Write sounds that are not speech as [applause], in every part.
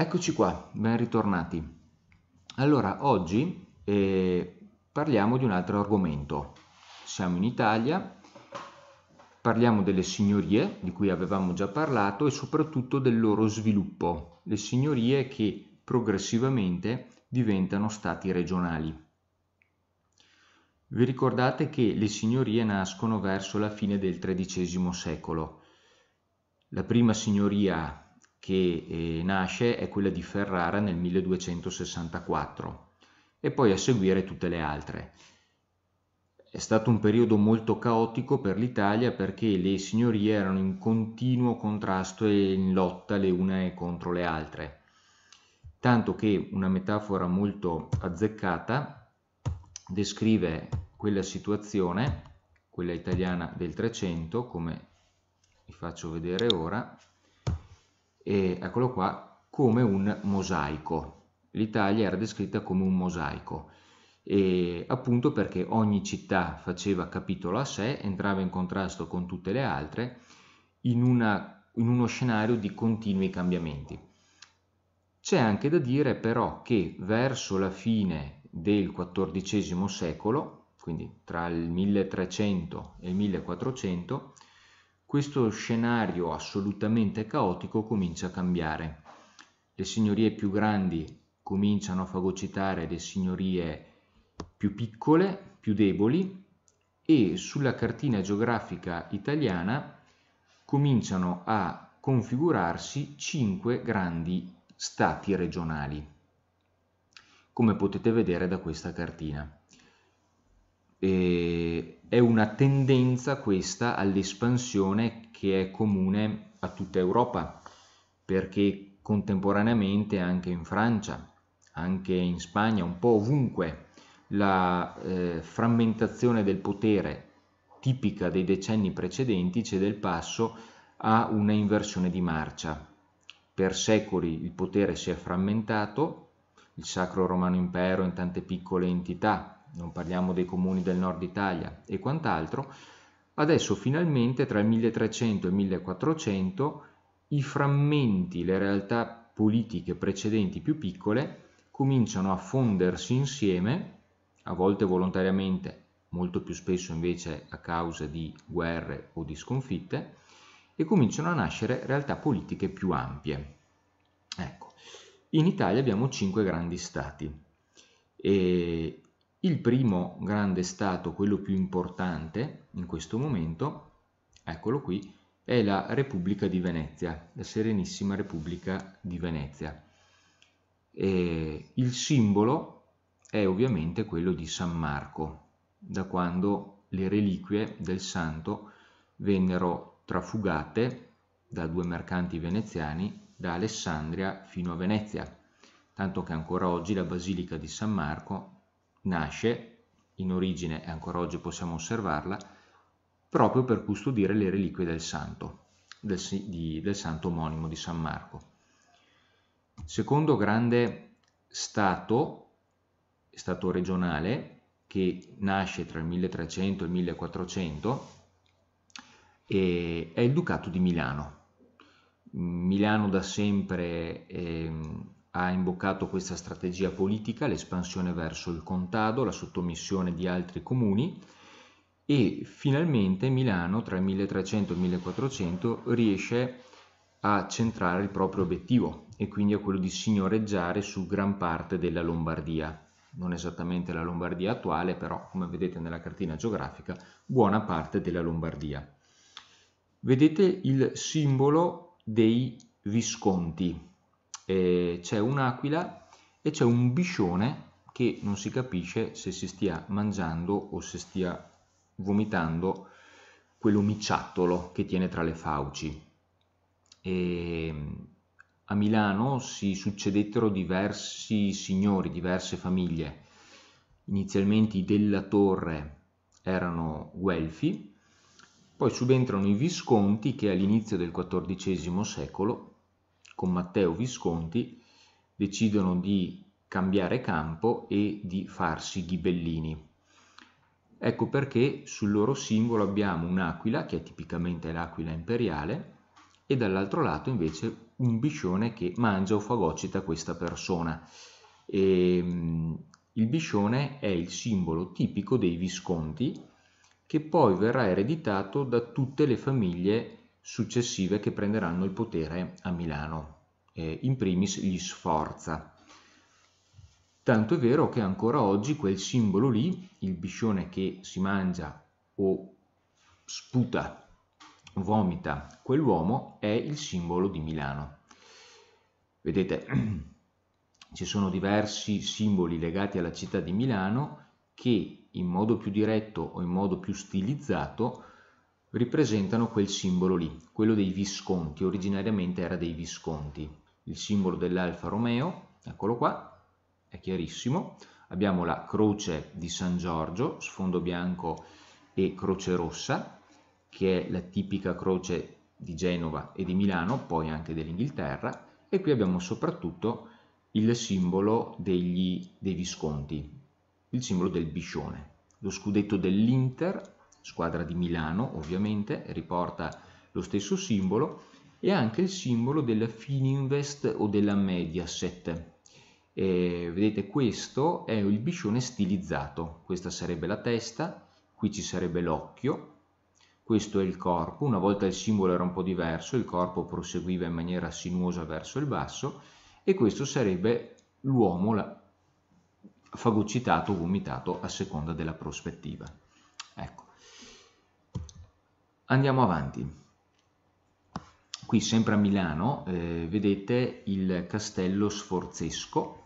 Eccoci qua, ben ritornati. Allora, oggi eh, parliamo di un altro argomento. Siamo in Italia, parliamo delle signorie, di cui avevamo già parlato, e soprattutto del loro sviluppo, le signorie che progressivamente diventano stati regionali. Vi ricordate che le signorie nascono verso la fine del XIII secolo. La prima signoria che eh, nasce è quella di Ferrara nel 1264 e poi a seguire tutte le altre. È stato un periodo molto caotico per l'Italia perché le signorie erano in continuo contrasto e in lotta le une contro le altre. Tanto che una metafora molto azzeccata descrive quella situazione, quella italiana del 300, come vi faccio vedere ora, e eccolo qua, come un mosaico. L'Italia era descritta come un mosaico, e appunto perché ogni città faceva capitolo a sé, entrava in contrasto con tutte le altre, in, una, in uno scenario di continui cambiamenti. C'è anche da dire però che verso la fine del XIV secolo, quindi tra il 1300 e il 1400, questo scenario assolutamente caotico comincia a cambiare. Le signorie più grandi cominciano a fagocitare le signorie più piccole, più deboli e sulla cartina geografica italiana cominciano a configurarsi cinque grandi stati regionali, come potete vedere da questa cartina eh, è una tendenza questa all'espansione che è comune a tutta Europa, perché contemporaneamente anche in Francia, anche in Spagna, un po' ovunque, la eh, frammentazione del potere tipica dei decenni precedenti cede cioè il passo a una inversione di marcia. Per secoli il potere si è frammentato, il Sacro Romano Impero in tante piccole entità, non parliamo dei comuni del nord Italia e quant'altro, adesso finalmente tra il 1300 e il 1400 i frammenti, le realtà politiche precedenti più piccole cominciano a fondersi insieme, a volte volontariamente, molto più spesso invece a causa di guerre o di sconfitte, e cominciano a nascere realtà politiche più ampie. Ecco, in Italia abbiamo cinque grandi stati e il primo grande stato, quello più importante in questo momento, eccolo qui, è la Repubblica di Venezia, la Serenissima Repubblica di Venezia. E il simbolo è ovviamente quello di San Marco, da quando le reliquie del santo vennero trafugate da due mercanti veneziani da Alessandria fino a Venezia, tanto che ancora oggi la Basilica di San Marco nasce, in origine e ancora oggi possiamo osservarla, proprio per custodire le reliquie del santo, del, di, del santo omonimo di San Marco. Secondo grande stato, stato regionale, che nasce tra il 1300 e il 1400, è il Ducato di Milano. Milano da sempre eh, ha imboccato questa strategia politica, l'espansione verso il contado, la sottomissione di altri comuni e finalmente Milano tra il 1300 e il 1400 riesce a centrare il proprio obiettivo e quindi è quello di signoreggiare su gran parte della Lombardia. Non esattamente la Lombardia attuale, però come vedete nella cartina geografica, buona parte della Lombardia. Vedete il simbolo dei Visconti, eh, c'è un'aquila e c'è un biscione che non si capisce se si stia mangiando o se stia vomitando quell'omiciattolo che tiene tra le fauci. E mm, a Milano si succedettero diversi signori, diverse famiglie. Inizialmente i della Torre erano guelfi, poi subentrano i visconti che all'inizio del XIV secolo con Matteo Visconti decidono di cambiare campo e di farsi ghibellini. Ecco perché sul loro simbolo abbiamo un'aquila, che è tipicamente l'aquila imperiale, e dall'altro lato invece un biscione che mangia o fagocita questa persona. E, ehm, il biscione è il simbolo tipico dei visconti, che poi verrà ereditato da tutte le famiglie successive che prenderanno il potere a Milano, eh, in primis gli Sforza. Tanto è vero che ancora oggi quel simbolo lì, il biscione che si mangia o sputa, vomita quell'uomo, è il simbolo di Milano. Vedete, [clears throat] ci sono diversi simboli legati alla città di Milano che in modo più diretto o in modo più stilizzato ripresentano quel simbolo lì, quello dei Visconti, originariamente era dei Visconti. Il simbolo dell'Alfa Romeo, eccolo qua, è chiarissimo. Abbiamo la croce di San Giorgio, sfondo bianco e croce rossa, che è la tipica croce di Genova e di Milano, poi anche dell'Inghilterra, e qui abbiamo soprattutto il simbolo degli, dei Visconti, il simbolo del biscione. Lo scudetto dell'Inter squadra di Milano ovviamente, riporta lo stesso simbolo e anche il simbolo della Fininvest o della Mediaset. E, vedete questo è il biscione stilizzato, questa sarebbe la testa, qui ci sarebbe l'occhio, questo è il corpo, una volta il simbolo era un po' diverso, il corpo proseguiva in maniera sinuosa verso il basso e questo sarebbe l'uomo fagocitato o vomitato a seconda della prospettiva. Andiamo avanti. Qui sempre a Milano eh, vedete il castello sforzesco,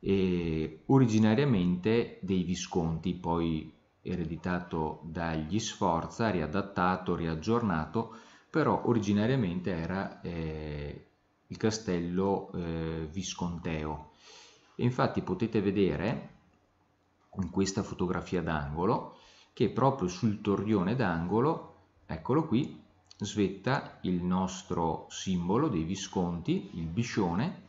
eh, originariamente dei Visconti, poi ereditato dagli Sforza, riadattato, riaggiornato, però originariamente era eh, il castello eh, visconteo. E infatti potete vedere in questa fotografia d'angolo che proprio sul torrione d'angolo eccolo qui, svetta il nostro simbolo dei visconti, il biscione,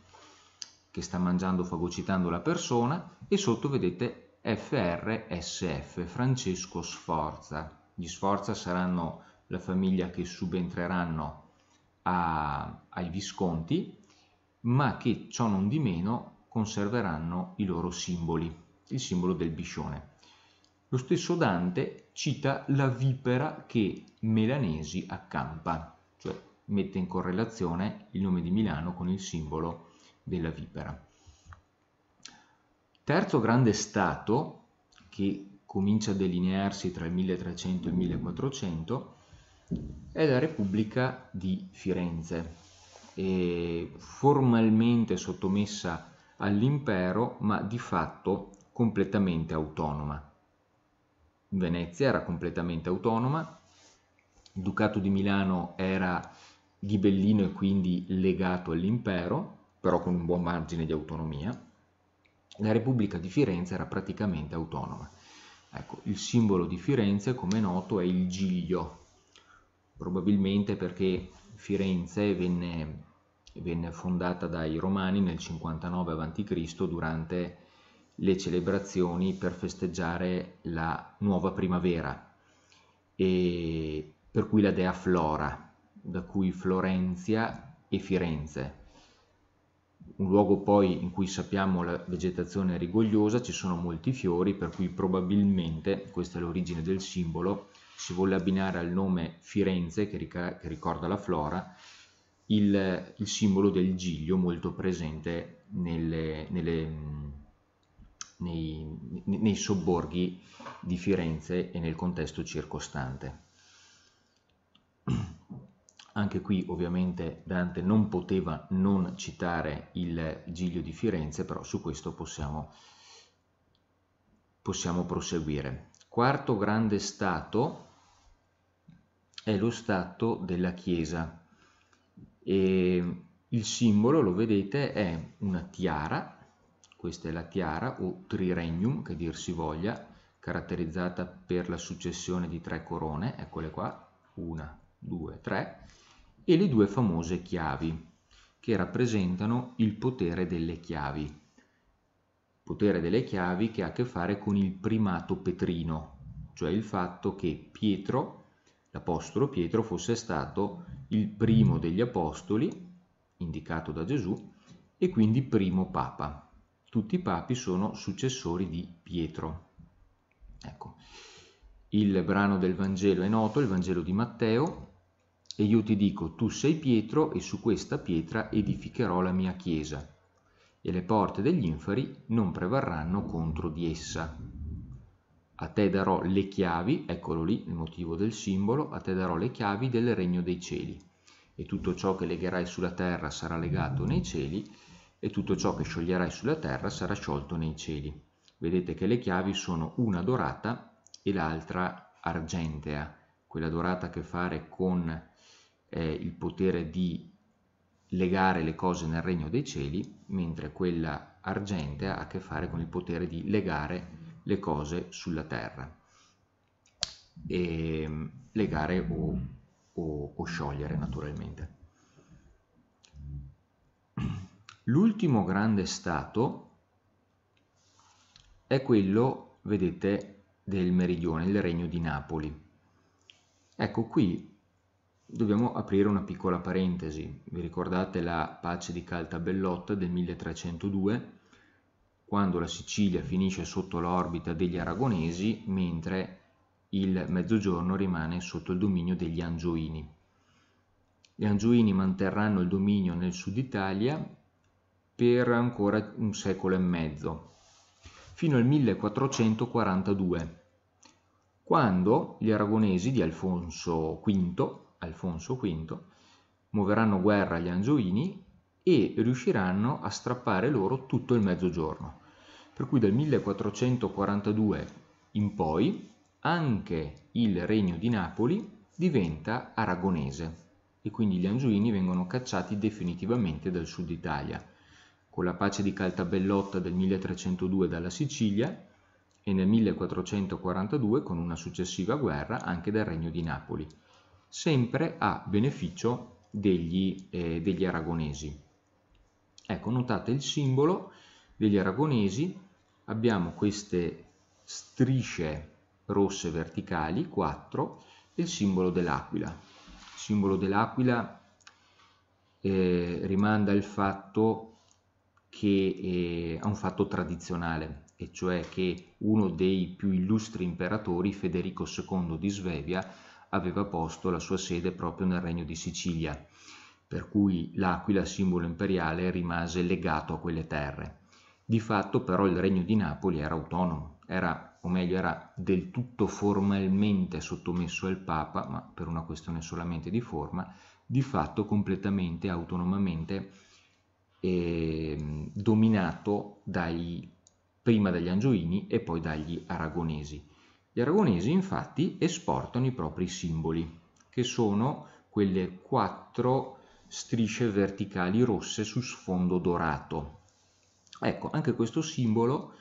che sta mangiando fagocitando la persona, e sotto vedete FRSF, Francesco Sforza. Gli Sforza saranno la famiglia che subentreranno a, ai Visconti, ma che ciò non di meno conserveranno i loro simboli, il simbolo del biscione. Lo stesso Dante cita la vipera che Melanesi accampa, cioè mette in correlazione il nome di Milano con il simbolo della vipera. Terzo grande stato, che comincia a delinearsi tra il 1300 e il 1400, è la Repubblica di Firenze, formalmente sottomessa all'impero, ma di fatto completamente autonoma. Venezia era completamente autonoma, il Ducato di Milano era ghibellino e quindi legato all'impero, però con un buon margine di autonomia, la Repubblica di Firenze era praticamente autonoma. Ecco, il simbolo di Firenze, come è noto, è il giglio, probabilmente perché Firenze venne, venne fondata dai Romani nel 59 a.C. durante le celebrazioni per festeggiare la nuova primavera, e per cui la dea Flora, da cui Florenzia e Firenze. Un luogo poi in cui sappiamo la vegetazione è rigogliosa, ci sono molti fiori, per cui probabilmente, questa è l'origine del simbolo, si vuole abbinare al nome Firenze, che, ric- che ricorda la flora, il, il, simbolo del giglio molto presente nelle, nelle nei, nei sobborghi di Firenze e nel contesto circostante. Anche qui ovviamente Dante non poteva non citare il Giglio di Firenze, però su questo possiamo, possiamo proseguire. Quarto grande stato è lo stato della Chiesa. E il simbolo, lo vedete, è una tiara questa è la tiara o triregnum che dir si voglia, caratterizzata per la successione di tre corone, eccole qua, una, due, tre, e le due famose chiavi, che rappresentano il potere delle chiavi. Potere delle chiavi che ha a che fare con il primato petrino, cioè il fatto che Pietro, l'apostolo Pietro, fosse stato il primo degli apostoli, indicato da Gesù, e quindi primo papa tutti i papi sono successori di Pietro. Ecco. Il brano del Vangelo è noto, il Vangelo di Matteo, e io ti dico, tu sei Pietro e su questa pietra edificherò la mia chiesa, e le porte degli infari non prevarranno contro di essa. A te darò le chiavi, eccolo lì il motivo del simbolo, a te darò le chiavi del regno dei cieli, e tutto ciò che legherai sulla terra sarà legato nei cieli, e tutto ciò che scioglierai sulla terra sarà sciolto nei cieli. Vedete che le chiavi sono una dorata e l'altra argentea, quella dorata a che fare con eh, il potere di legare le cose nel regno dei cieli, mentre quella argentea ha a che fare con il potere di legare le cose sulla terra, e legare o, o, o sciogliere naturalmente. L'ultimo grande stato è quello, vedete, del meridione, il regno di Napoli. Ecco qui dobbiamo aprire una piccola parentesi. Vi ricordate la pace di Caltabellotta del 1302? quando la Sicilia finisce sotto l'orbita degli aragonesi, mentre il Mezzogiorno rimane sotto il dominio degli Angioini. Gli Angioini manterranno il dominio nel sud Italia per ancora un secolo e mezzo, fino al 1442, quando gli aragonesi di Alfonso V, Alfonso V muoveranno guerra agli Angioini e riusciranno a strappare loro tutto il mezzogiorno. Per cui dal 1442 in poi anche il regno di Napoli diventa aragonese e quindi gli angioini vengono cacciati definitivamente dal sud Italia con la pace di Caltabellotta del 1302 dalla Sicilia e nel 1442 con una successiva guerra anche del Regno di Napoli, sempre a beneficio degli, eh, degli aragonesi. Ecco, notate il simbolo degli aragonesi, abbiamo queste strisce rosse verticali, 4, e il simbolo dell'aquila. Il simbolo dell'aquila eh, rimanda al fatto che che eh, a un fatto tradizionale, e cioè che uno dei più illustri imperatori, Federico II di Svevia, aveva posto la sua sede proprio nel Regno di Sicilia, per cui l'Aquila, simbolo imperiale, rimase legato a quelle terre. Di fatto però il Regno di Napoli era autonomo, era, o meglio era del tutto formalmente sottomesso al Papa, ma per una questione solamente di forma, di fatto completamente autonomamente eh, dominato dai, prima dagli angioini e poi dagli aragonesi. Gli aragonesi infatti esportano i propri simboli, che sono quelle quattro strisce verticali rosse su sfondo dorato. Ecco, anche questo simbolo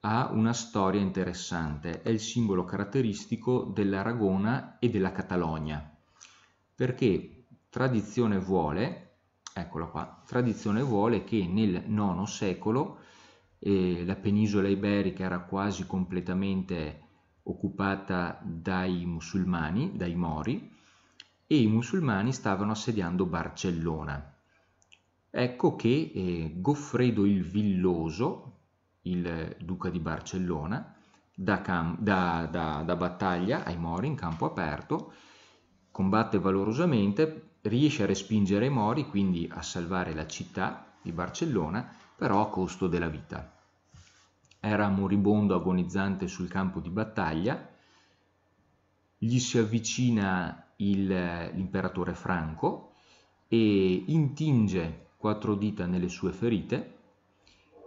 ha una storia interessante, è il simbolo caratteristico dell'Aragona e della Catalogna, perché tradizione vuole Eccola qua. Tradizione vuole che nel IX secolo eh, la penisola iberica era quasi completamente occupata dai musulmani, dai mori, e i musulmani stavano assediando Barcellona. Ecco che eh, Goffredo il Villoso, il duca di Barcellona, da, da, da, da battaglia ai mori in campo aperto, combatte valorosamente riesce a respingere i Mori, quindi a salvare la città di Barcellona, però a costo della vita. Era moribondo agonizzante sul campo di battaglia, gli si avvicina il, l'imperatore Franco e intinge quattro dita nelle sue ferite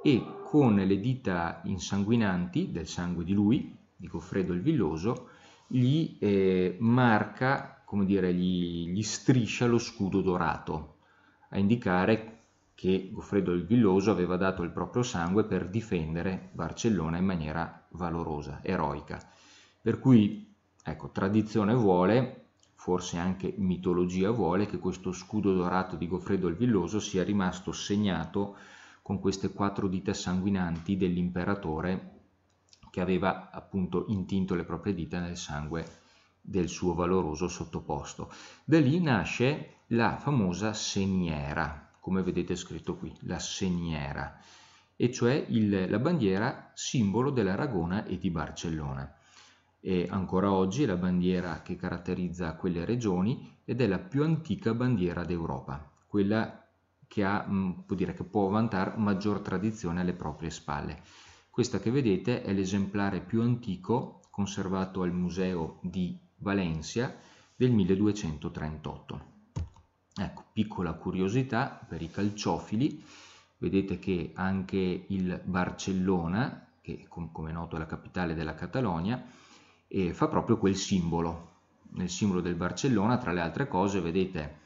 e con le dita insanguinanti del sangue di lui, di Goffredo il Villoso, gli eh, marca come dire, gli, gli striscia lo scudo dorato, a indicare che Goffredo il Villoso aveva dato il proprio sangue per difendere Barcellona in maniera valorosa, eroica. Per cui, ecco, tradizione vuole, forse anche mitologia vuole, che questo scudo dorato di Goffredo il Villoso sia rimasto segnato con queste quattro dita sanguinanti dell'imperatore che aveva appunto intinto le proprie dita nel sangue del suo valoroso sottoposto. Da lì nasce la famosa segniera, come vedete scritto qui, la segniera, e cioè il, la bandiera simbolo dell'Aragona e di Barcellona. E ancora oggi la bandiera che caratterizza quelle regioni ed è la più antica bandiera d'Europa, quella che, ha, mm, può dire, che può vantare maggior tradizione alle proprie spalle. Questa che vedete è l'esemplare più antico conservato al museo di Valencia del 1238. Ecco, piccola curiosità per i calciofili, vedete che anche il Barcellona, che come è noto è la capitale della Catalogna, eh, fa proprio quel simbolo. Nel simbolo del Barcellona, tra le altre cose, vedete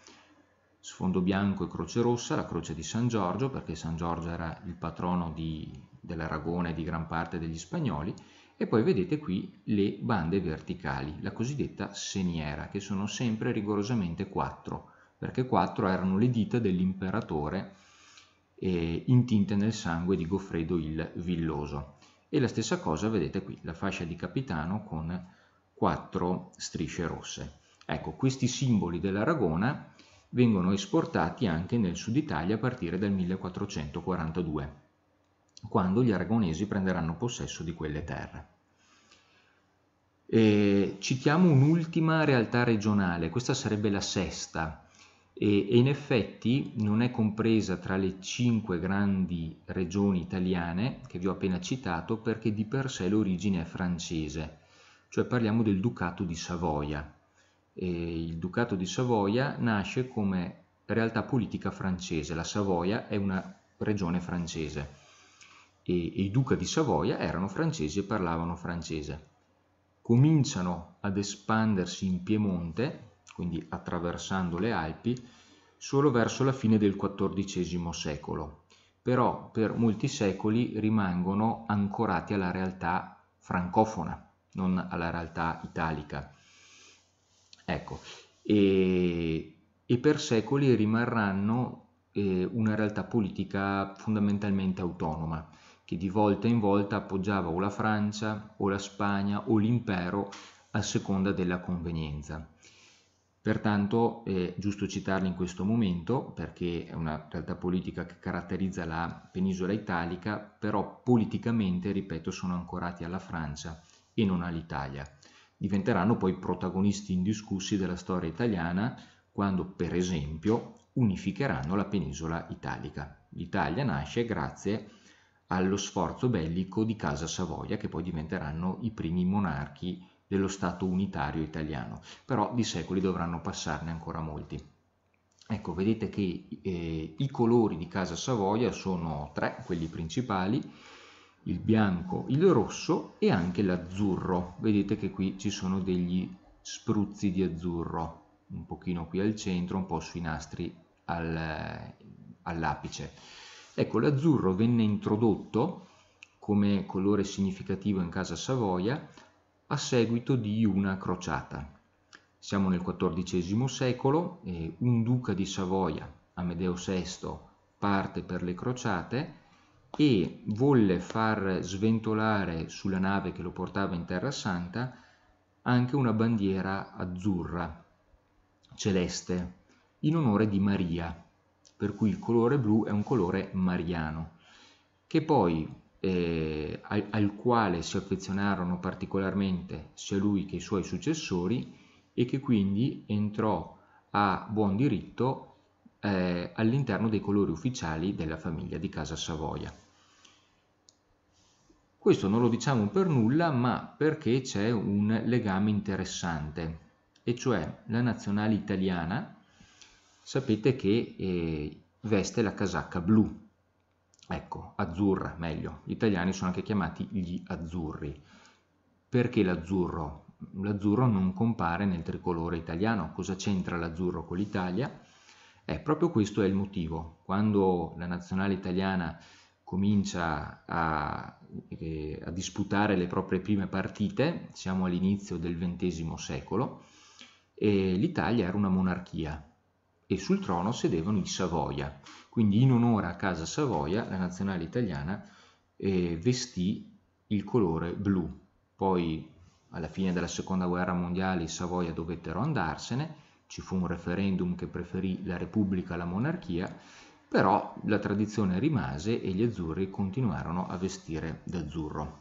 sfondo bianco e croce rossa, la croce di San Giorgio, perché San Giorgio era il patrono dell'Aragona e di gran parte degli spagnoli, e poi vedete qui le bande verticali, la cosiddetta seniera, che sono sempre rigorosamente 4, perché 4 erano le dita dell'imperatore eh, intinte nel sangue di Goffredo il Villoso. E la stessa cosa vedete qui, la fascia di capitano con 4 strisce rosse. Ecco, questi simboli dell'Aragona vengono esportati anche nel sud Italia a partire dal 1442 quando gli aragonesi prenderanno possesso di quelle terre. E citiamo un'ultima realtà regionale, questa sarebbe la sesta, e, in effetti non è compresa tra le cinque grandi regioni italiane che vi ho appena citato perché di per sé l'origine è francese, cioè parliamo del Ducato di Savoia. E il Ducato di Savoia nasce come realtà politica francese, la Savoia è una regione francese e i duca di Savoia erano francesi e parlavano francese. Cominciano ad espandersi in Piemonte, quindi attraversando le Alpi, solo verso la fine del XIV secolo, però per molti secoli rimangono ancorati alla realtà francofona, non alla realtà italica. Ecco, e, e per secoli rimarranno eh, una realtà politica fondamentalmente autonoma che di volta in volta appoggiava o la Francia o la Spagna o l'impero a seconda della convenienza. Pertanto è giusto citarli in questo momento perché è una realtà politica che caratterizza la penisola italica, però politicamente, ripeto, sono ancorati alla Francia e non all'Italia. Diventeranno poi protagonisti indiscussi della storia italiana quando, per esempio, unificheranno la penisola italica. L'Italia nasce grazie a allo sforzo bellico di Casa Savoia, che poi diventeranno i primi monarchi dello Stato unitario italiano, però di secoli dovranno passarne ancora molti. Ecco, vedete che eh, i colori di Casa Savoia sono tre, quelli principali, il bianco, il rosso e anche l'azzurro. Vedete che qui ci sono degli spruzzi di azzurro, un pochino qui al centro, un po' sui nastri al, eh, all'apice. Ecco, l'azzurro venne introdotto come colore significativo in casa Savoia a seguito di una crociata. Siamo nel XIV secolo e un duca di Savoia, Amedeo VI, parte per le crociate e volle far sventolare sulla nave che lo portava in Terra Santa anche una bandiera azzurra, celeste, in onore di Maria, per cui il colore blu è un colore mariano, che poi eh, al, al, quale si affezionarono particolarmente sia lui che i suoi successori e che quindi entrò a buon diritto eh, all'interno dei colori ufficiali della famiglia di Casa Savoia. Questo non lo diciamo per nulla, ma perché c'è un legame interessante, e cioè la nazionale italiana sapete che eh, veste la casacca blu, ecco, azzurra meglio, gli italiani sono anche chiamati gli azzurri. Perché l'azzurro? L'azzurro non compare nel tricolore italiano, cosa c'entra l'azzurro con l'Italia? Eh, proprio questo è il motivo, quando la nazionale italiana comincia a, eh, a, disputare le proprie prime partite, siamo all'inizio del XX secolo, e eh, l'Italia era una monarchia, e sul trono sedevano i Savoia. Quindi in onore a casa Savoia la nazionale italiana eh, vestì il colore blu. Poi alla fine della seconda guerra mondiale i Savoia dovettero andarsene, ci fu un referendum che preferì la Repubblica alla monarchia, però la tradizione rimase e gli azzurri continuarono a vestire d'azzurro.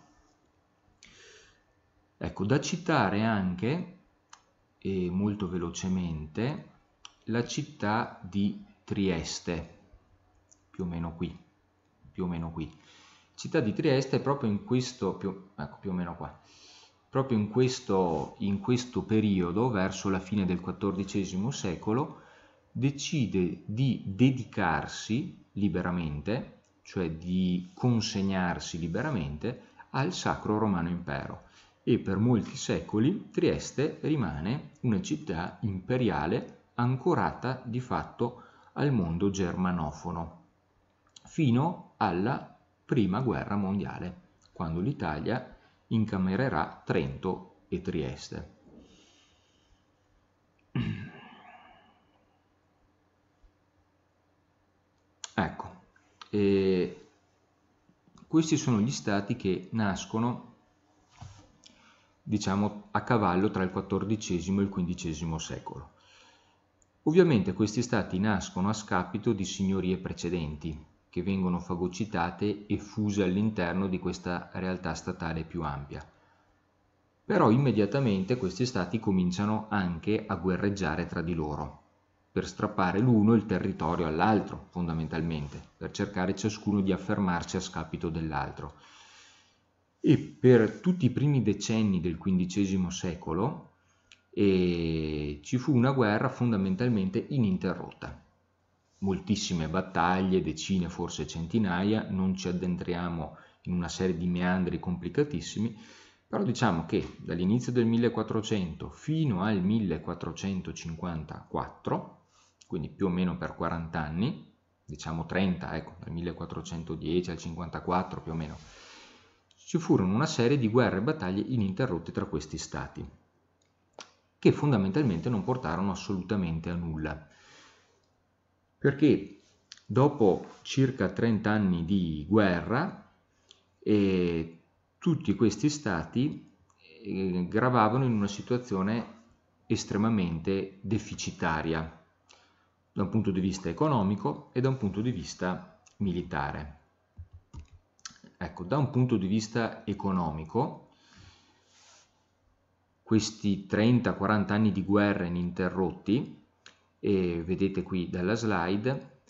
Ecco, da citare anche, e molto velocemente, la città di Trieste, più o meno qui, più o meno qui. Città di Trieste proprio in questo, più, ecco, più o meno qua, proprio in questo, in questo periodo, verso la fine del XIV secolo, decide di dedicarsi liberamente, cioè di consegnarsi liberamente, al Sacro Romano Impero e per molti secoli Trieste rimane una città imperiale ancorata di fatto al mondo germanofono, fino alla Prima Guerra Mondiale, quando l'Italia incamererà Trento e Trieste. [clears throat] Ecco, eh, questi sono gli stati che nascono diciamo a cavallo tra il XIV e il XV secolo. Ovviamente questi stati nascono a scapito di signorie precedenti, che vengono fagocitate e fuse all'interno di questa realtà statale più ampia. Però immediatamente questi stati cominciano anche a guerreggiare tra di loro, per strappare l'uno il territorio all'altro, fondamentalmente, per cercare ciascuno di affermarsi a scapito dell'altro. E per tutti i primi decenni del XV secolo e ci fu una guerra fondamentalmente ininterrotta. Moltissime battaglie, decine forse centinaia, non ci addentriamo in una serie di meandri complicatissimi, però diciamo che dall'inizio del 1400 fino al 1454, quindi più o meno per 40 anni, diciamo 30, ecco, dal 1410 al 54 più o meno, ci furono una serie di guerre e battaglie ininterrotte tra questi stati che fondamentalmente non portarono assolutamente a nulla. Perché dopo circa 30 anni di guerra, eh, tutti questi stati eh, gravavano in una situazione estremamente deficitaria da un punto di vista economico e da un punto di vista militare. Ecco, da un punto di vista economico, questi 30-40 anni di guerra ininterrotti, e vedete qui dalla slide,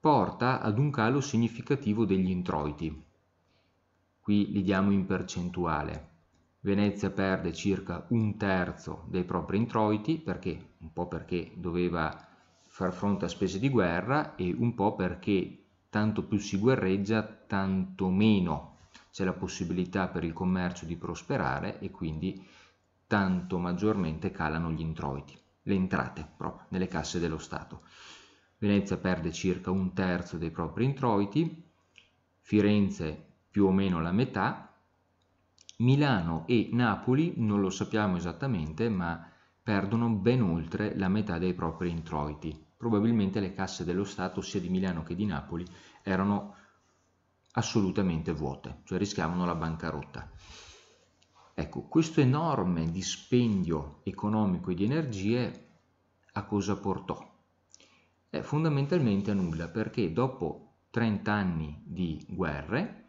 porta ad un calo significativo degli introiti. Qui li diamo in percentuale. Venezia perde circa un terzo dei propri introiti, perché? Un po' perché doveva far fronte a spese di guerra e un po' perché tanto più si guerreggia, tanto meno c'è la possibilità per il commercio di prosperare e quindi tanto maggiormente calano gli introiti, le entrate proprio nelle casse dello Stato. Venezia perde circa un terzo dei propri introiti, Firenze più o meno la metà, Milano e Napoli non lo sappiamo esattamente, ma perdono ben oltre la metà dei propri introiti. Probabilmente le casse dello Stato, sia di Milano che di Napoli, erano assolutamente vuote, cioè rischiavano la bancarotta. Ecco, questo enorme dispendio economico e di energie a cosa portò? Eh, fondamentalmente a nulla, perché dopo 30 anni di guerre,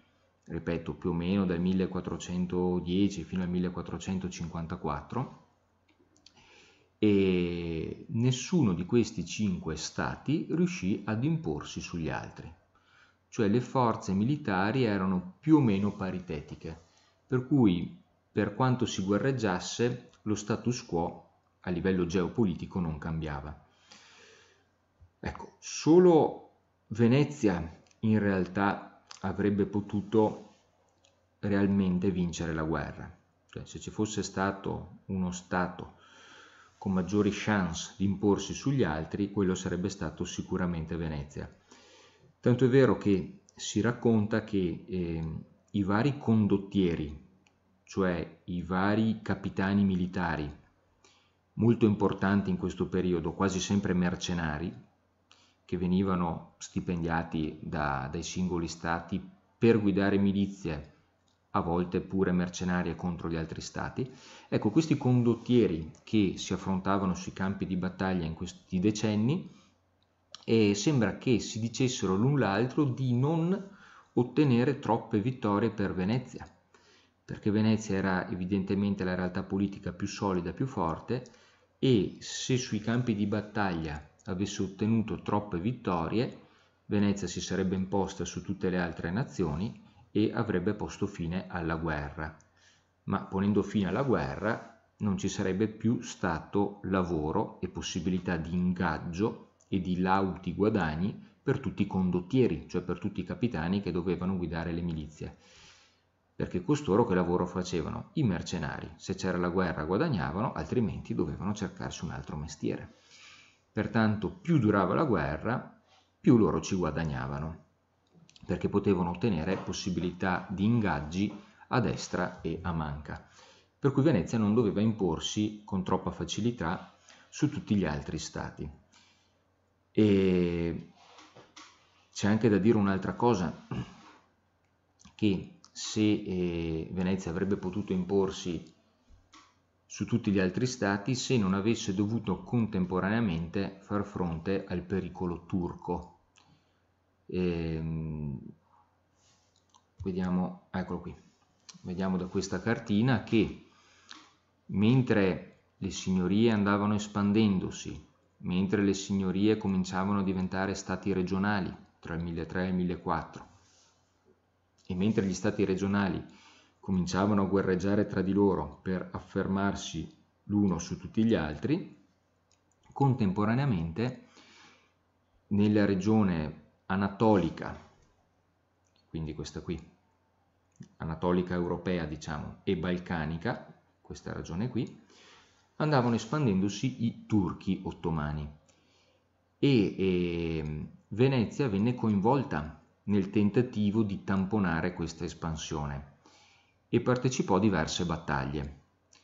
ripeto più o meno dal 1410 fino al 1454, e nessuno di questi cinque stati riuscì ad imporsi sugli altri, cioè le forze militari erano più o meno paritetiche, per cui per quanto si guerreggiasse, lo status quo a livello geopolitico non cambiava. Ecco, solo Venezia in realtà avrebbe potuto realmente vincere la guerra. Cioè, se ci fosse stato uno Stato con maggiori chance di imporsi sugli altri, quello sarebbe stato sicuramente Venezia. Tanto è vero che si racconta che eh, i vari condottieri cioè i vari capitani militari, molto importanti in questo periodo, quasi sempre mercenari, che venivano stipendiati da, dai singoli stati per guidare milizie, a volte pure mercenarie contro gli altri stati. Ecco, questi condottieri che si affrontavano sui campi di battaglia in questi decenni, e sembra che si dicessero l'un l'altro di non ottenere troppe vittorie per Venezia perché Venezia era evidentemente la realtà politica più solida, più forte e se sui campi di battaglia avesse ottenuto troppe vittorie, Venezia si sarebbe imposta su tutte le altre nazioni e avrebbe posto fine alla guerra. Ma ponendo fine alla guerra non ci sarebbe più stato lavoro e possibilità di ingaggio e di lauti guadagni per tutti i condottieri, cioè per tutti i capitani che dovevano guidare le milizie perché costoro che lavoro facevano? I mercenari, se c'era la guerra guadagnavano, altrimenti dovevano cercarsi un altro mestiere. Pertanto più durava la guerra, più loro ci guadagnavano, perché potevano ottenere possibilità di ingaggi a destra e a manca. Per cui Venezia non doveva imporsi con troppa facilità su tutti gli altri stati. E c'è anche da dire un'altra cosa, che se eh, Venezia avrebbe potuto imporsi su tutti gli altri stati se non avesse dovuto contemporaneamente far fronte al pericolo turco. Ehm, vediamo, eccolo qui, vediamo da questa cartina che mentre le signorie andavano espandendosi, mentre le signorie cominciavano a diventare stati regionali tra il 1300 e il 1400, e mentre gli stati regionali cominciavano a guerreggiare tra di loro per affermarsi l'uno su tutti gli altri, contemporaneamente nella regione anatolica, quindi questa qui, anatolica europea diciamo, e balcanica, questa regione qui, andavano espandendosi i turchi ottomani e, e ehm, Venezia venne coinvolta nel tentativo di tamponare questa espansione e partecipò a diverse battaglie.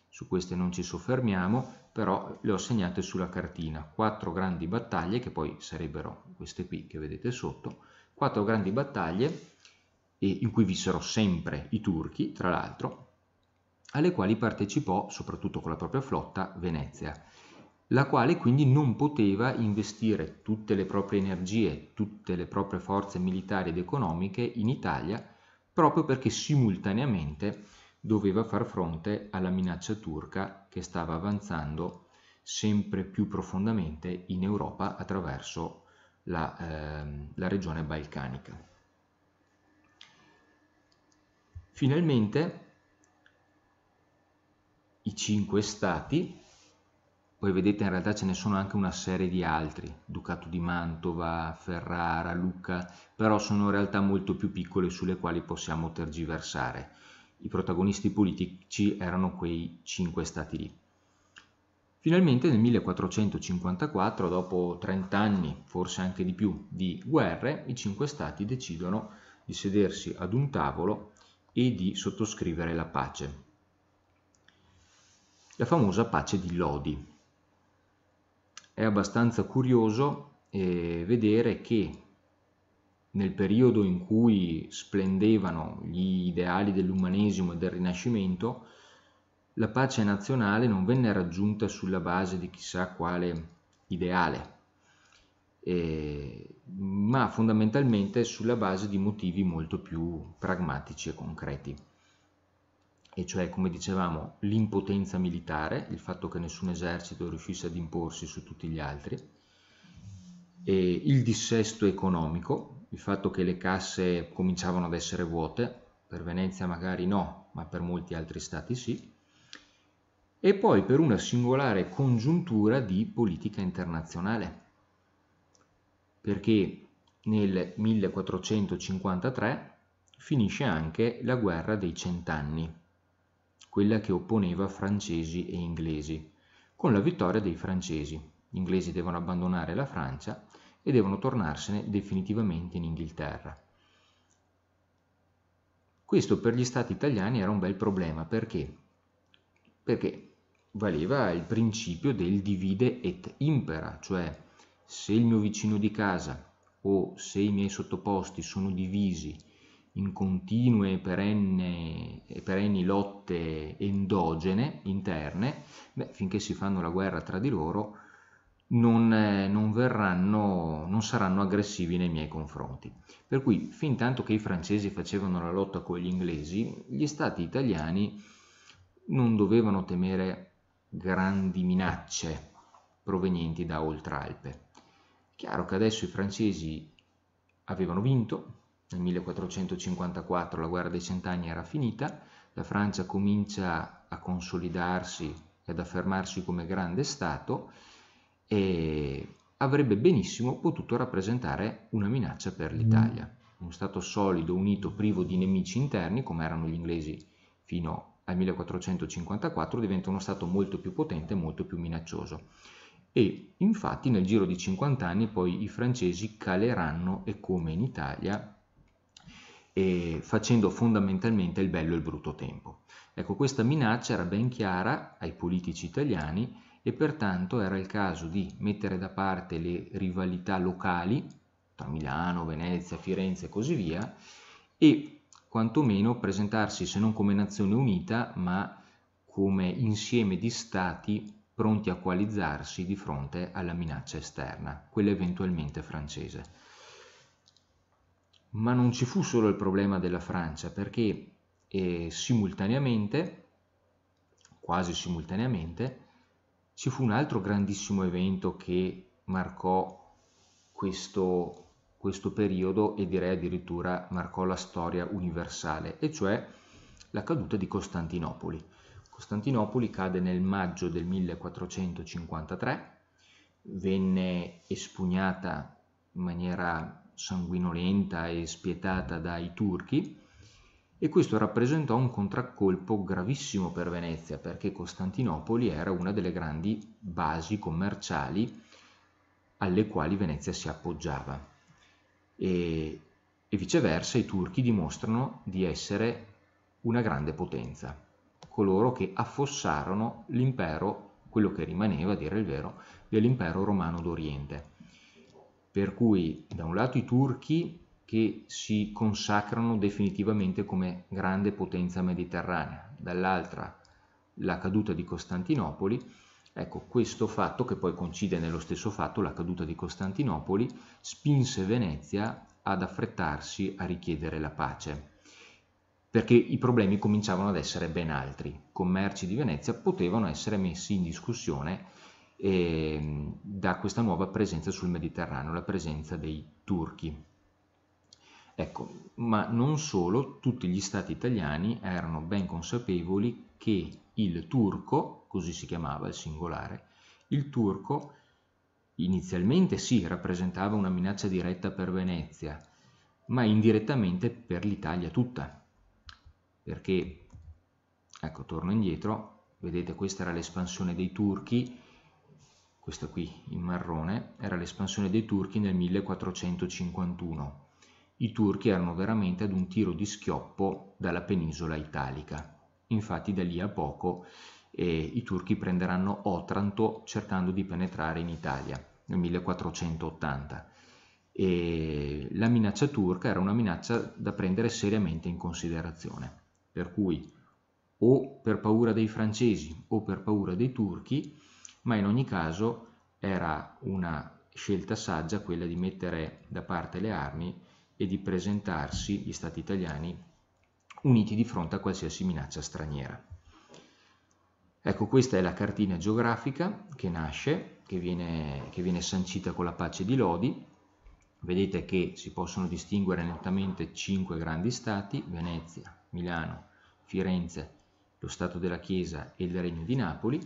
Su queste non ci soffermiamo, però le ho segnate sulla cartina. Quattro grandi battaglie, che poi sarebbero queste qui che vedete sotto, quattro grandi battaglie in cui vissero sempre i turchi, tra l'altro, alle quali partecipò, soprattutto con la propria flotta, Venezia la quale quindi non poteva investire tutte le proprie energie, tutte le proprie forze militari ed economiche in Italia proprio perché simultaneamente doveva far fronte alla minaccia turca che stava avanzando sempre più profondamente in Europa attraverso la, eh, la regione balcanica. Finalmente i cinque stati poi vedete in realtà ce ne sono anche una serie di altri, Ducato di Mantova, Ferrara, Lucca, però sono realtà molto più piccole sulle quali possiamo tergiversare. I protagonisti politici erano quei cinque stati lì. Finalmente nel 1454, dopo 30 anni, forse anche di più, di guerre, i cinque stati decidono di sedersi ad un tavolo e di sottoscrivere la pace. La famosa pace di Lodi, è abbastanza curioso eh, vedere che nel periodo in cui splendevano gli ideali dell'umanesimo e del rinascimento, la pace nazionale non venne raggiunta sulla base di chissà quale ideale, eh, ma fondamentalmente sulla base di motivi molto più pragmatici e concreti e cioè come dicevamo l'impotenza militare, il fatto che nessun esercito riuscisse ad imporsi su tutti gli altri, il dissesto economico, il fatto che le casse cominciavano ad essere vuote, per Venezia magari no, ma per molti altri stati sì, e poi per una singolare congiuntura di politica internazionale, perché nel 1453 finisce anche la guerra dei cent'anni quella che opponeva francesi e inglesi, con la vittoria dei francesi. Gli inglesi devono abbandonare la Francia e devono tornarsene definitivamente in Inghilterra. Questo per gli stati italiani era un bel problema perché? Perché valeva il principio del divide et impera, cioè se il mio vicino di casa o se i miei sottoposti sono divisi in continue perenne, perenni lotte endogene, interne, beh, finché si fanno la guerra tra di loro, non, eh, non, verranno, non saranno aggressivi nei miei confronti. Per cui, fin tanto che i francesi facevano la lotta con gli inglesi, gli stati italiani non dovevano temere grandi minacce provenienti da Oltralpe. Chiaro che adesso i francesi avevano vinto, nel 1454 la guerra dei cent'anni era finita, la Francia comincia a consolidarsi e ad affermarsi come grande Stato e avrebbe benissimo potuto rappresentare una minaccia per l'Italia. Un Stato solido, unito, privo di nemici interni, come erano gli inglesi fino al 1454, diventa uno Stato molto più potente e molto più minaccioso. E infatti nel giro di 50 anni poi i francesi caleranno e come in Italia facendo fondamentalmente il bello e il brutto tempo. Ecco, questa minaccia era ben chiara ai politici italiani e pertanto era il caso di mettere da parte le rivalità locali tra Milano, Venezia, Firenze e così via e quantomeno presentarsi se non come nazione unita ma come insieme di stati pronti a coalizzarsi di fronte alla minaccia esterna, quella eventualmente francese. Ma non ci fu solo il problema della Francia, perché eh, simultaneamente, quasi simultaneamente, ci fu un altro grandissimo evento che marcò questo, questo periodo e direi addirittura marcò la storia universale, e cioè la caduta di Costantinopoli. Costantinopoli cade nel maggio del 1453, venne espugnata in maniera sanguinolenta e spietata dai turchi e questo rappresentò un contraccolpo gravissimo per Venezia perché Costantinopoli era una delle grandi basi commerciali alle quali Venezia si appoggiava e, e viceversa i turchi dimostrano di essere una grande potenza, coloro che affossarono l'impero, quello che rimaneva a dire il vero, dell'impero romano d'Oriente per cui da un lato i turchi che si consacrano definitivamente come grande potenza mediterranea, dall'altra la caduta di Costantinopoli, ecco questo fatto che poi coincide nello stesso fatto, la caduta di Costantinopoli, spinse Venezia ad affrettarsi a richiedere la pace, perché i problemi cominciavano ad essere ben altri, i commerci di Venezia potevano essere messi in discussione eh, da questa nuova presenza sul Mediterraneo, la presenza dei turchi. Ecco, ma non solo, tutti gli stati italiani erano ben consapevoli che il turco, così si chiamava il singolare, il turco inizialmente sì rappresentava una minaccia diretta per Venezia, ma indirettamente per l'Italia tutta. Perché, ecco, torno indietro, vedete questa era l'espansione dei turchi, questa qui in marrone, era l'espansione dei turchi nel 1451. I turchi erano veramente ad un tiro di schioppo dalla penisola italica. Infatti da lì a poco eh, i turchi prenderanno Otranto cercando di penetrare in Italia nel 1480. E la minaccia turca era una minaccia da prendere seriamente in considerazione. Per cui o per paura dei francesi o per paura dei turchi ma in ogni caso era una scelta saggia quella di mettere da parte le armi e di presentarsi gli stati italiani uniti di fronte a qualsiasi minaccia straniera. Ecco, questa è la cartina geografica che nasce, che viene, che viene sancita con la pace di Lodi. Vedete che si possono distinguere nettamente cinque grandi stati, Venezia, Milano, Firenze, lo Stato della Chiesa e il Regno di Napoli,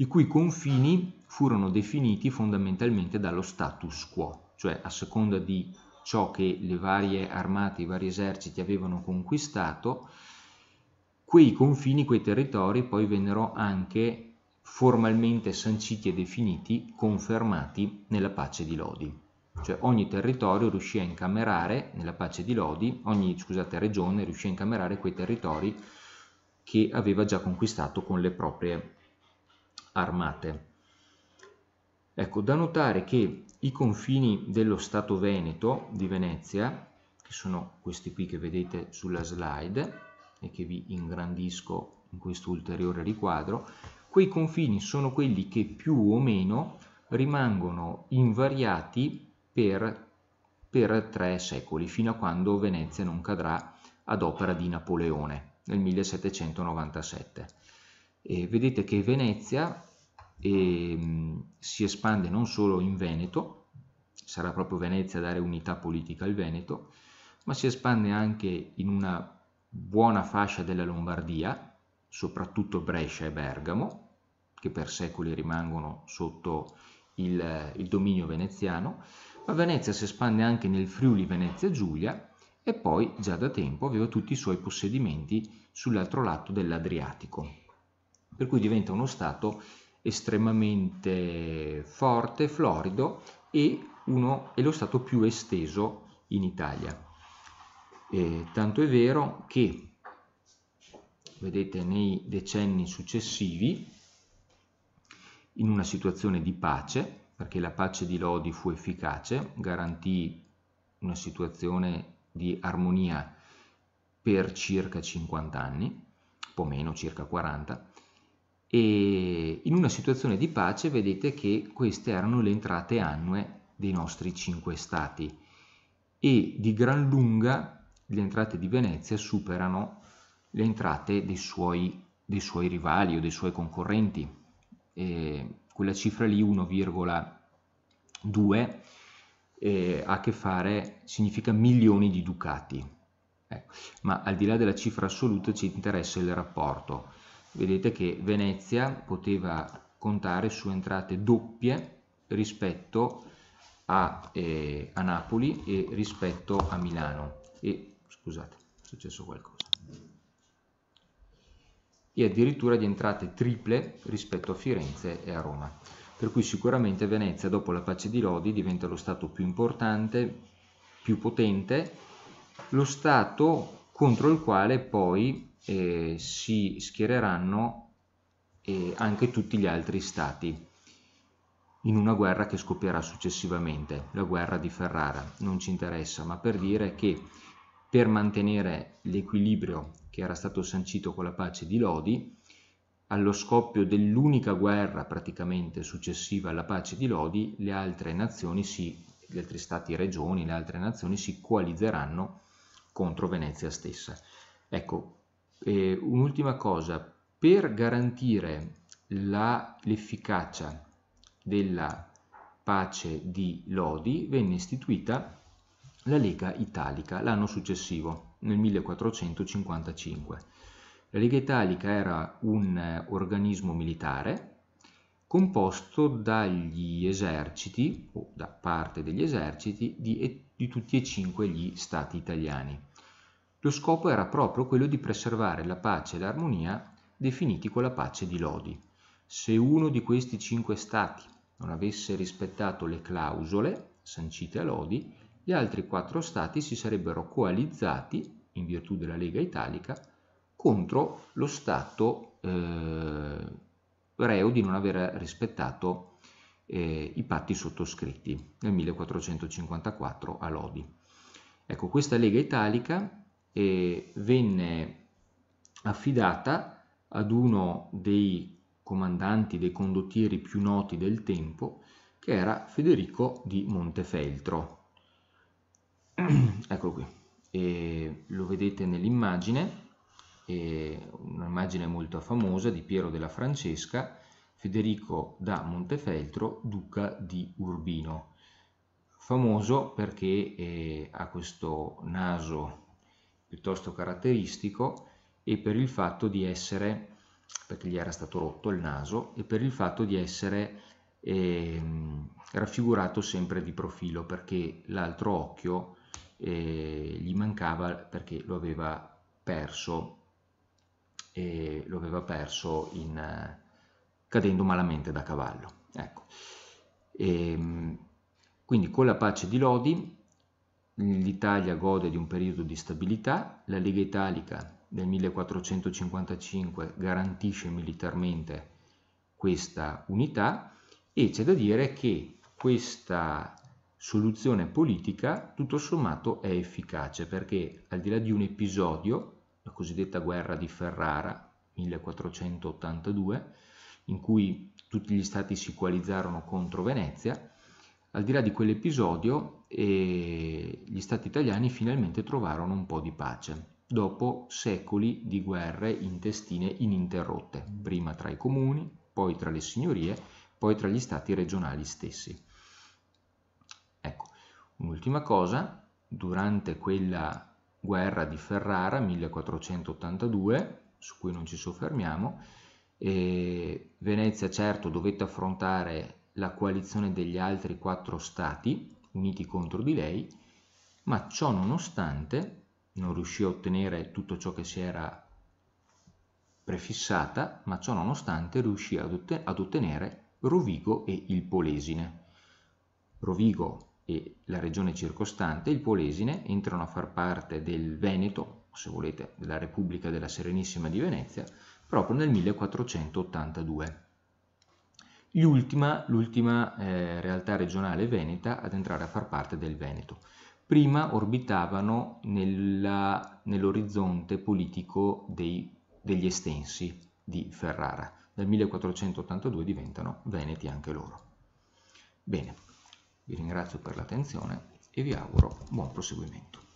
i cui confini furono definiti fondamentalmente dallo status quo, cioè a seconda di ciò che le varie armate, i vari eserciti avevano conquistato, quei confini, quei territori poi vennero anche formalmente sanciti e definiti, confermati nella pace di Lodi. Cioè ogni territorio riuscì a incamerare nella pace di Lodi, ogni scusate, regione riuscì a incamerare quei territori che aveva già conquistato con le proprie armate. Ecco, da notare che i confini dello Stato Veneto di Venezia, che sono questi qui che vedete sulla slide e che vi ingrandisco in questo ulteriore riquadro, quei confini sono quelli che più o meno rimangono invariati per, per tre secoli, fino a quando Venezia non cadrà ad opera di Napoleone nel 1797. E vedete che Venezia e si espande non solo in Veneto, sarà proprio Venezia a dare unità politica al Veneto, ma si espande anche in una buona fascia della Lombardia, soprattutto Brescia e Bergamo, che per secoli rimangono sotto il, il dominio veneziano, ma Venezia si espande anche nel Friuli Venezia Giulia e poi già da tempo aveva tutti i suoi possedimenti sull'altro lato dell'Adriatico, per cui diventa uno Stato estremamente forte, florido e uno, è lo stato più esteso in Italia. E tanto è vero che, vedete, nei decenni successivi, in una situazione di pace, perché la pace di Lodi fu efficace, garantì una situazione di armonia per circa 50 anni, un po' meno, circa 40, e in una situazione di pace vedete che queste erano le entrate annue dei nostri cinque stati e di gran lunga le entrate di Venezia superano le entrate dei suoi, dei suoi rivali o dei suoi concorrenti. E quella cifra lì 1,2 eh, ha a che fare, significa milioni di ducati. Ecco. Ma al di là della cifra assoluta ci interessa il rapporto vedete che Venezia poteva contare su entrate doppie rispetto a, eh, a Napoli e rispetto a Milano. E scusate, è successo qualcosa. E addirittura di entrate triple rispetto a Firenze e a Roma. Per cui sicuramente Venezia dopo la pace di Lodi diventa lo Stato più importante, più potente, lo Stato contro il quale poi eh, si schiereranno eh, anche tutti gli altri stati in una guerra che scoprirà successivamente, la guerra di Ferrara, non ci interessa, ma per dire che per mantenere l'equilibrio che era stato sancito con la pace di Lodi, allo scoppio dell'unica guerra praticamente successiva alla pace di Lodi, le altre nazioni si, gli altri stati, e regioni, le altre nazioni si coalizzeranno contro Venezia stessa. Ecco, eh, un'ultima cosa, per garantire l'efficacia della pace di Lodi venne istituita la Lega Italica l'anno successivo, nel 1455. La Lega Italica era un eh, organismo militare composto dagli eserciti o da parte degli eserciti di, di tutti e cinque gli stati italiani. Lo scopo era proprio quello di preservare la pace e l'armonia definiti con la pace di Lodi. Se uno di questi cinque stati non avesse rispettato le clausole sancite a Lodi, gli altri quattro stati si sarebbero coalizzati, in virtù della Lega Italica, contro lo Stato eh, reo di non aver rispettato eh, i patti sottoscritti nel 1454 a Lodi. Ecco, questa Lega Italica eh, venne affidata ad uno dei comandanti, dei condottieri più noti del tempo, che era Federico di Montefeltro. [clears throat] Eccolo qui, e lo vedete nell'immagine, un'immagine molto famosa di Piero della Francesca, Federico da Montefeltro, duca di Urbino. Famoso perché eh, ha questo naso piuttosto caratteristico e per il fatto di essere, perché gli era stato rotto il naso, e per il fatto di essere eh, raffigurato sempre di profilo perché l'altro occhio eh, gli mancava perché lo aveva perso, eh, lo aveva perso in, cadendo malamente da cavallo. Ecco. E, ehm, quindi con la pace di Lodi l'Italia gode di un periodo di stabilità, la Lega Italica nel 1455 garantisce militarmente questa unità e c'è da dire che questa soluzione politica tutto sommato è efficace perché al di là di un episodio, la cosiddetta guerra di Ferrara 1482, in cui tutti gli stati si coalizzarono contro Venezia, al di là di quell'episodio e gli stati italiani finalmente trovarono un po' di pace dopo secoli di guerre intestine ininterrotte, prima tra i comuni, poi tra le signorie, poi tra gli stati regionali stessi. Ecco, un'ultima cosa, durante quella guerra di Ferrara 1482, su cui non ci soffermiamo, eh, Venezia certo dovette affrontare la coalizione degli altri quattro stati, uniti contro di lei, ma ciò nonostante non riuscì a ottenere tutto ciò che si era prefissata, ma ciò nonostante riuscì ad, ottenere Rovigo e il Polesine. Rovigo e la regione circostante, il Polesine, entrano a far parte del Veneto, se volete, della Repubblica della Serenissima di Venezia, proprio nel 1482 l'ultima, l'ultima eh, realtà regionale veneta ad entrare a far parte del Veneto. Prima orbitavano nella, nell'orizzonte politico dei, degli estensi di Ferrara. Dal 1482 diventano veneti anche loro. Bene, vi ringrazio per l'attenzione e vi auguro buon proseguimento.